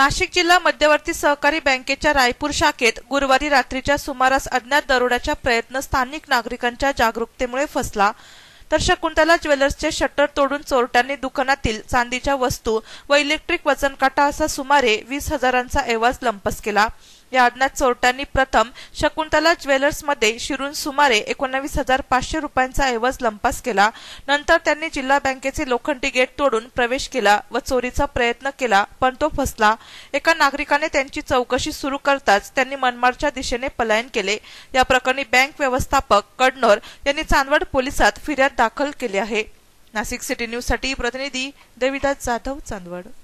नाशिक जिल्हा मध्यवर्ती सहकारी बँकेच्या रायपूर शाखेत गुरुवारी रात्रीच्या सुमारास अज्ञात दरोड्याचा प्रयत्न स्थानिक नागरिकांच्या जागरूकतेमुळे फसला तर शकुंतला ज्वेलर्सचे शटर तोडून चोरट्यांनी दुकानातील चांदीच्या वस्तू व इलेक्ट्रिक वजनकाटा असा सुमारे वीस हजारांचा ऐवाज लंपस केला या अज्ञात चोरट्यांनी प्रथम शकुंतला ज्वेलर्समध्ये शिरून सुमारे एकोणावीस हजार पाचशे रुपयांचा ऐवज लंपास केला नंतर त्यांनी जिल्हा बँकेचे लोखंडी गेट तोडून प्रवेश केला व चोरीचा प्रयत्न केला पण तो फसला एका नागरिकाने त्यांची चौकशी सुरू करताच त्यांनी मनमाडच्या दिशेने पलायन केले या प्रकरणी बँक व्यवस्थापक कडनोर यांनी चांदवड पोलिसात फिर्याद दाखल केली आहे नाशिक सिटी न्यूज साठी प्रतिनिधी देविदास जाधव चांदवड